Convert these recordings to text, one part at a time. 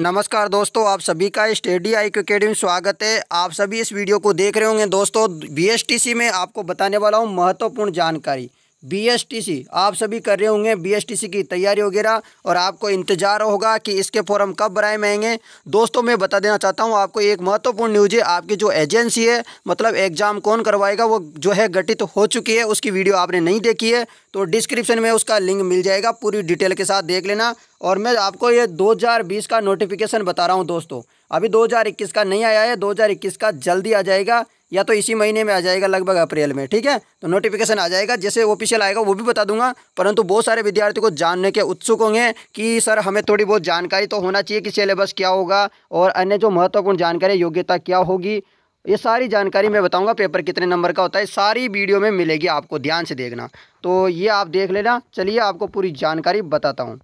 नमस्कार दोस्तों आप सभी का स्टेडी आई अकेडमी में स्वागत है आप सभी इस वीडियो को देख रहे होंगे दोस्तों बी में आपको बताने वाला हूँ महत्वपूर्ण जानकारी बीएसटीसी आप सभी कर रहे होंगे बीएसटीसी की तैयारी वगैरह और आपको इंतजार होगा कि इसके फॉर्म कब भराए महंगे दोस्तों मैं बता देना चाहता हूं आपको एक महत्वपूर्ण न्यूज है आपकी जो एजेंसी है मतलब एग्जाम कौन करवाएगा वो जो है गठित हो चुकी है उसकी वीडियो आपने नहीं देखी है तो डिस्क्रिप्शन में उसका लिंक मिल जाएगा पूरी डिटेल के साथ देख लेना और मैं आपको ये दो का नोटिफिकेशन बता रहा हूँ दोस्तों अभी दो का नहीं आया है दो का जल्दी आ जाएगा या तो इसी महीने में आ जाएगा लगभग अप्रैल में ठीक है तो नोटिफिकेशन आ जाएगा जैसे ऑफिशियल आएगा वो भी बता दूंगा परंतु बहुत सारे विद्यार्थी को जानने के उत्सुक होंगे कि सर हमें थोड़ी बहुत जानकारी तो होना चाहिए कि सिलेबस क्या होगा और अन्य जो महत्वपूर्ण जानकारी योग्यता क्या होगी ये सारी जानकारी मैं बताऊँगा पेपर कितने नंबर का होता है सारी वीडियो में मिलेगी आपको ध्यान से देखना तो ये आप देख लेना चलिए आपको पूरी जानकारी बताता हूँ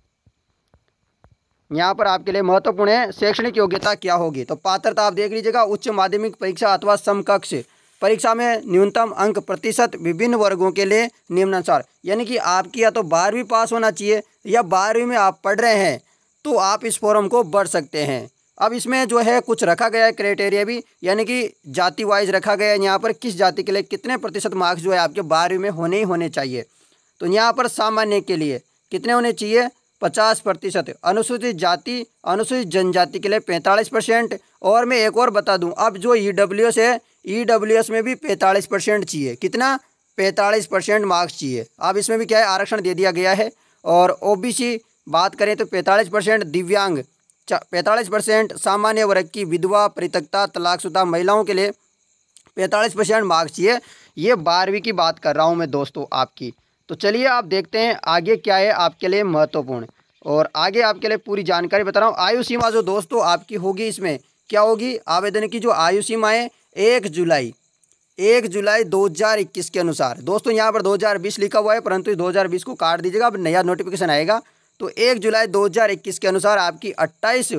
यहाँ पर आपके लिए महत्वपूर्ण है शैक्षणिक योग्यता क्या होगी तो पात्रता आप देख लीजिएगा उच्च माध्यमिक परीक्षा अथवा समकक्ष परीक्षा में न्यूनतम अंक प्रतिशत विभिन्न वर्गों के लिए निम्नानुसार यानी कि आपकी या तो बारहवीं पास होना चाहिए या बारहवीं में आप पढ़ रहे हैं तो आप इस फॉर्म को भर सकते हैं अब इसमें जो है कुछ रखा गया है क्राइटेरिया भी यानी कि जाति वाइज रखा गया है यहाँ पर किस जाति के लिए कितने प्रतिशत मार्क्स जो है आपके बारहवीं में होने ही होने चाहिए तो यहाँ पर सामान्य के लिए कितने होने चाहिए पचास प्रतिशत अनुसूचित जाति अनुसूचित जनजाति के लिए पैंतालीस परसेंट और मैं एक और बता दूं अब जो ई डब्ल्यू एस है ई डब्ल्यू एस में भी पैंतालीस परसेंट चाहिए कितना पैंतालीस परसेंट मार्क्स चाहिए अब इसमें भी क्या है आरक्षण दे दिया गया है और सी बात करें तो पैंतालीस परसेंट दिव्यांग पैंतालीस परसेंट सामान्य वर्ग की विधवा परितकता तलाकशुदा महिलाओं के लिए पैंतालीस परसेंट मार्क्स चाहिए ये बारहवीं की बात कर रहा हूँ मैं दोस्तों आपकी तो चलिए आप देखते हैं आगे क्या है आपके लिए महत्वपूर्ण और आगे आपके लिए पूरी जानकारी बता रहा हूँ आयु सीमा जो दोस्तों आपकी होगी इसमें क्या होगी आवेदन की जो आयु सीमा है एक जुलाई एक जुलाई 2021 के अनुसार दोस्तों यहाँ पर 2020 लिखा हुआ है परंतु 2020 को काट दीजिएगा अब नया नोटिफिकेशन आएगा तो एक जुलाई 2021 के अनुसार आपकी 28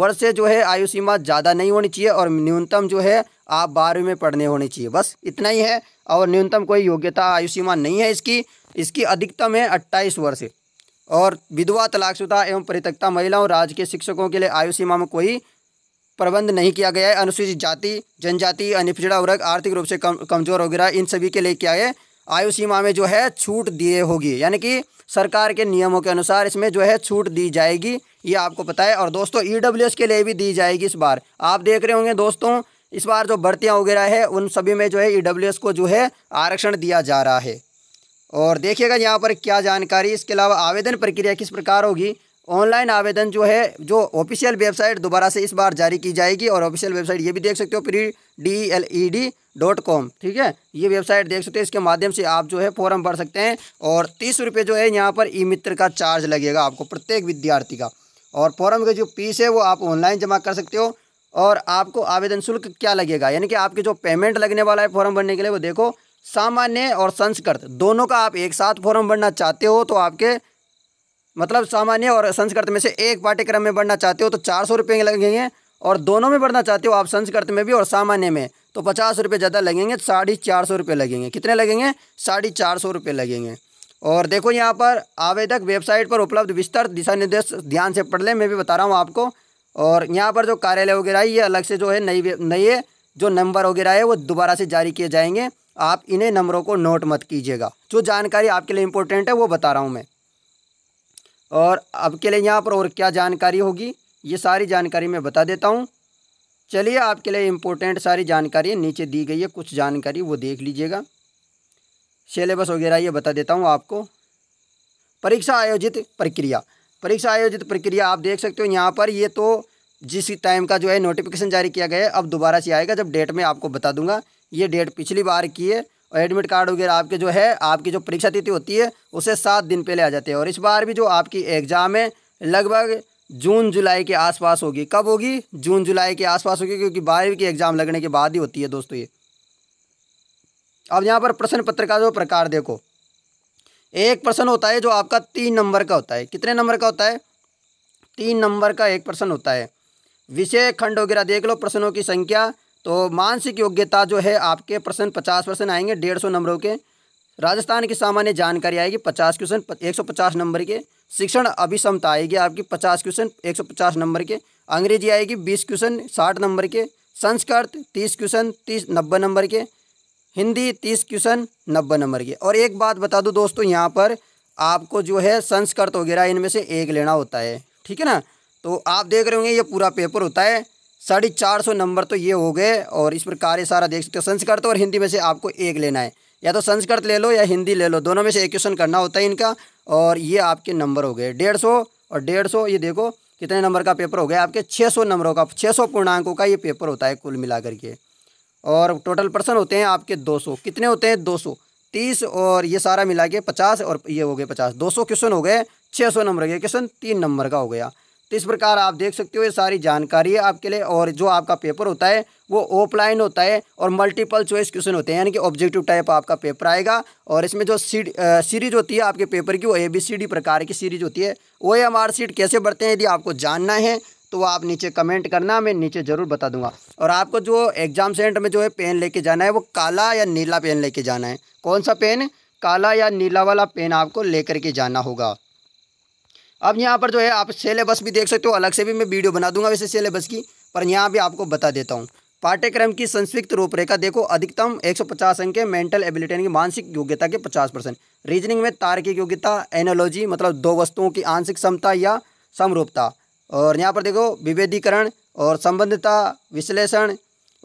वर्ष से जो है आयु सीमा ज़्यादा नहीं होनी चाहिए और न्यूनतम जो है आप बारहवीं में पढ़ने होनी चाहिए बस इतना ही है और न्यूनतम कोई योग्यता आयु सीमा नहीं है इसकी इसकी अधिकतम है अट्ठाईस वर्ष और विधवा तलाकशुदा एवं परित्यक्ता महिलाओं राज्य के शिक्षकों के लिए आयु सीमा में कोई प्रबंध नहीं किया गया है अनुसूचित जाति जनजाति अनिपिछड़ा वर्ग आर्थिक रूप से कम कमजोर वगैरह इन सभी के लिए क्या है आयु सीमा में जो है छूट दिए होगी यानी कि सरकार के नियमों के अनुसार इसमें जो है छूट दी जाएगी ये आपको पता है और दोस्तों ई e के लिए भी दी जाएगी इस बार आप देख रहे होंगे दोस्तों इस बार जो भर्तियाँ वगैरह है उन सभी में जो है ई e को जो है आरक्षण दिया जा रहा है और देखिएगा यहाँ पर क्या जानकारी इसके अलावा आवेदन प्रक्रिया किस प्रकार होगी ऑनलाइन आवेदन जो है जो ऑफिशियल वेबसाइट दोबारा से इस बार जारी की जाएगी और ऑफिशियल वेबसाइट ये भी देख सकते हो pre D L E D dot com ठीक है ये वेबसाइट देख सकते हो इसके माध्यम से आप जो है फॉर्म भर सकते हैं और तीस रुपये जो है यहाँ पर ई मित्र का चार्ज लगेगा आपको प्रत्येक विद्यार्थी का और फॉर्म का जो फीस है वो आप ऑनलाइन जमा कर सकते हो और आपको आवेदन शुल्क क्या लगेगा यानी कि आपके जो पेमेंट लगने वाला है फॉर्म भरने के लिए वो देखो सामान्य और संस्कृत दोनों का आप एक साथ फॉर्म भरना चाहते हो तो आपके मतलब सामान्य और संस्कृत में से एक पाठ्यक्रम में बढ़ना चाहते हो तो चार सौ रुपये लगेंगे और दोनों में बढ़ना चाहते हो आप संस्कृत में भी और सामान्य में तो पचास रुपये ज़्यादा लगेंगे तो साढ़े चार सौ रुपये लगेंगे कितने लगेंगे साढ़े चार सौ रुपये लगेंगे और देखो यहाँ पर आवेदक वेबसाइट पर उपलब्ध विस्तृत दिशा निर्देश ध्यान से पढ़ लें मैं भी बता रहा हूँ आपको और यहाँ पर जो कार्यालय वगैरह ये अलग से जो है नई नई जो नंबर वगैरह है वो दोबारा से जारी किए जाएंगे आप इन्हें नंबरों को नोट मत कीजिएगा जो जानकारी आपके लिए इम्पोर्टेंट है वो बता रहा हूँ मैं और अब के लिए यहाँ पर और क्या जानकारी होगी ये सारी जानकारी मैं बता देता हूँ चलिए आपके लिए इम्पोर्टेंट सारी जानकारी नीचे दी गई है कुछ जानकारी वो देख लीजिएगा सिलेबस वगैरह ये बता देता हूँ आपको परीक्षा आयोजित प्रक्रिया परीक्षा आयोजित प्रक्रिया आप देख सकते हो यहाँ पर ये तो जिस टाइम का जो है नोटिफिकेशन जारी किया गया है अब दोबारा से आएगा जब डेट में आपको बता दूंगा ये डेट पिछली बार की है और एडमिट कार्ड वगैरह आपके जो है आपकी जो परीक्षा तिथि होती है उसे सात दिन पहले आ जाते हैं और इस बार भी जो आपकी एग्ज़ाम है लगभग जून जुलाई के आसपास होगी कब होगी जून जुलाई के आसपास होगी क्योंकि बारहवीं की एग्ज़ाम लगने के बाद ही होती है दोस्तों ये अब यहाँ पर प्रश्न पत्र का जो प्रकार देखो एक प्रश्न होता है जो आपका तीन नंबर का होता है कितने नंबर का होता है तीन नंबर का एक प्रश्न होता है विषय खंड वगैरह देख लो प्रश्नों की संख्या तो मानसिक योग्यता जो है आपके प्रश्न पचास परसेंट आएंगे डेढ़ सौ नंबरों के राजस्थान की सामान्य जानकारी आएगी पचास क्वेश्चन एक सौ पचास नंबर के शिक्षण अभिसमता आएगी आपकी पचास क्वेश्चन एक सौ पचास नंबर के अंग्रेजी आएगी बीस क्वेश्चन साठ नंबर के संस्कृत तीस क्वेश्चन तीस नब्बे नंबर के हिंदी तीस क्वेश्चन नब्बे नंबर के और एक बात बता दूँ दोस्तों यहाँ पर आपको जो है संस्कृत वगैरह इनमें से एक लेना होता है ठीक है ना तो आप देख रहे होंगे ये पूरा पेपर होता है साढ़े चार सौ नंबर तो ये हो गए और इस प्रकार ये सारा देख सकते हो संस्कृत और हिंदी में से आपको एक लेना है या तो संस्कृत ले लो या हिंदी ले लो दोनों में से एक क्वेश्चन करना होता है इनका और ये आपके नंबर हो गए डेढ़ सौ और डेढ़ सौ ये देखो कितने नंबर का पेपर हो गया आपके छः सौ नंबरों का छः सौ पूर्णांकों का ये पेपर होता है कुल मिला के और टोटल पर्सन होते हैं आपके दो सौ कितने होते हैं दो सौ तीस और ये सारा मिला के पचास और ये हो गए पचास दो सौ क्वेश्चन हो गए छः सौ नंबर के क्वेश्चन तीन नंबर का हो गया तो इस प्रकार आप देख सकते हो ये सारी जानकारी है आपके लिए और जो आपका पेपर होता है वो ऑफलाइन होता है और मल्टीपल चॉइस क्वेश्चन होते हैं यानी कि ऑब्जेक्टिव टाइप आपका पेपर आएगा और इसमें जो सीरीज होती है आपके पेपर की वो ए बी सी डी प्रकार की सीरीज होती है वो एम आर सीट कैसे बढ़ते हैं यदि आपको जानना है तो आप नीचे कमेंट करना मैं नीचे ज़रूर बता दूंगा और आपको जो एग्ज़ाम सेंटर में जो है पेन लेके जाना है वो काला या नीला पेन लेके जाना है कौन सा पेन काला या नीला वाला पेन आपको लेकर के जाना होगा अब यहाँ पर जो है आप सिलेबस भी देख सकते हो अलग से भी मैं वीडियो बना दूंगा वैसे सिलेबस की पर यहाँ भी आपको बता देता हूँ पाठ्यक्रम की संस्कृत रूपरेखा देखो अधिकतम 150 अंक है मेंटल एबिलिटी यानी मानसिक योग्यता के 50 परसेंट रीजनिंग में तार्किक योग्यता एनोलॉजी मतलब दो वस्तुओं की आंशिक क्षमता या समरूपता और यहाँ पर देखो विभेदीकरण और संबंधता विश्लेषण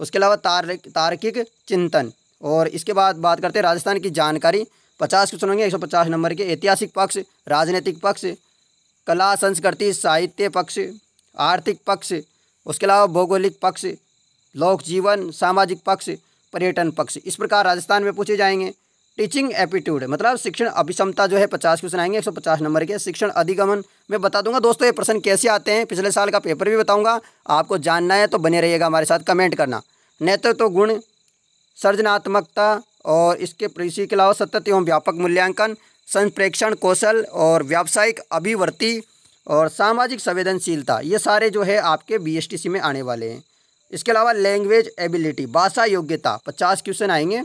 उसके अलावा तार तार्किक चिंतन और इसके बाद बात करते हैं राजस्थान की जानकारी पचास क्वेश्चन होंगे एक नंबर के ऐतिहासिक पक्ष राजनीतिक पक्ष कला संस्कृति साहित्य पक्ष आर्थिक पक्ष उसके अलावा भौगोलिक पक्ष लोक जीवन सामाजिक पक्ष पर्यटन पक्ष इस प्रकार राजस्थान में पूछे जाएंगे टीचिंग एप्टीट्यूड मतलब शिक्षण अभिषमता जो है पचास क्वेश्चन आएंगे एक सौ पचास नंबर के शिक्षण अधिगमन मैं बता दूंगा दोस्तों ये प्रश्न कैसे आते हैं पिछले साल का पेपर भी बताऊंगा आपको जानना है तो बने रहिएगा हमारे साथ कमेंट करना नेतृत्व तो गुण सृजनात्मकता और इसके इसी के अलावा सतत एवं व्यापक मूल्यांकन संप्रेक्षण कौशल और व्यावसायिक अभिवृत्ति और सामाजिक संवेदनशीलता ये सारे जो है आपके बीएसटीसी में आने वाले हैं इसके अलावा लैंग्वेज एबिलिटी भाषा योग्यता पचास क्वेश्चन आएंगे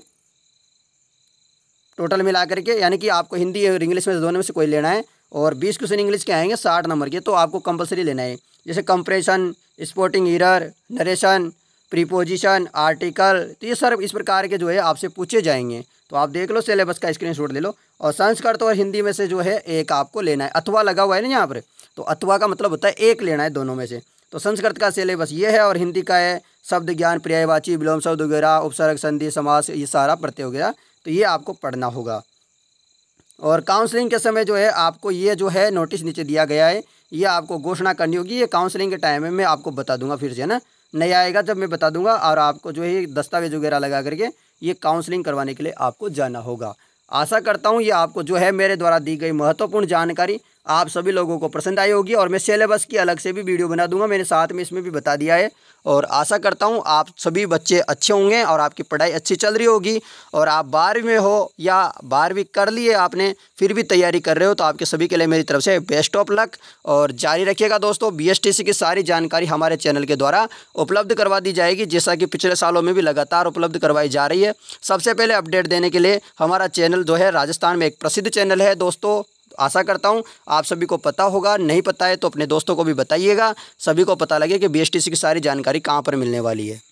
टोटल मिला करके यानी कि आपको हिंदी और इंग्लिश में दोनों में से कोई लेना है और बीस क्वेश्चन इंग्लिश के आएंगे साठ नंबर के तो आपको कंपलसरी लेना है जैसे comprehension spotting error narration preposition article तो ये सर इस प्रकार के जो है आपसे पूछे जाएंगे तो आप देख लो सिलेबस का स्क्रीन ले लो और संस्कृत और तो हिंदी में से जो है एक आपको लेना है अथवा लगा हुआ है ना यहाँ पर तो अथवा का मतलब होता है एक लेना है दोनों में से तो संस्कृत का सिलेबस ये है और हिंदी का है शब्द ज्ञान पर्यायवाची विलोम शब्द वगैरह उपसर्ग संधि समास ये सारा प्रत्यय वगैरह तो ये आपको पढ़ना होगा और काउंसलिंग के समय जो है आपको ये जो है नोटिस नीचे दिया गया है ये आपको घोषणा करनी होगी ये काउंसलिंग के टाइम में मैं आपको बता दूंगा फिर से ना नहीं आएगा जब मैं बता दूंगा और आपको जो है दस्तावेज वगैरह लगा करके ये काउंसलिंग करवाने के लिए आपको जाना होगा आशा करता हूँ ये आपको जो है मेरे द्वारा दी गई महत्वपूर्ण जानकारी आप सभी लोगों को पसंद आई होगी और मैं सिलेबस की अलग से भी वीडियो बना दूंगा मैंने साथ में इसमें भी बता दिया है और आशा करता हूँ आप सभी बच्चे अच्छे होंगे और आपकी पढ़ाई अच्छी चल रही होगी और आप बारहवीं में हो या बारहवीं कर लिए आपने फिर भी तैयारी कर रहे हो तो आपके सभी के लिए मेरी तरफ से बेस्ट ऑफ लक और जारी रखिएगा दोस्तों बी की सारी जानकारी हमारे चैनल के द्वारा उपलब्ध करवा दी जाएगी जैसा कि पिछले सालों में भी लगातार उपलब्ध करवाई जा रही है सबसे पहले अपडेट देने के लिए हमारा चैनल जो है राजस्थान में एक प्रसिद्ध चैनल है दोस्तों आशा करता हूँ आप सभी को पता होगा नहीं पता है तो अपने दोस्तों को भी बताइएगा सभी को पता लगे कि बी की सारी जानकारी कहाँ पर मिलने वाली है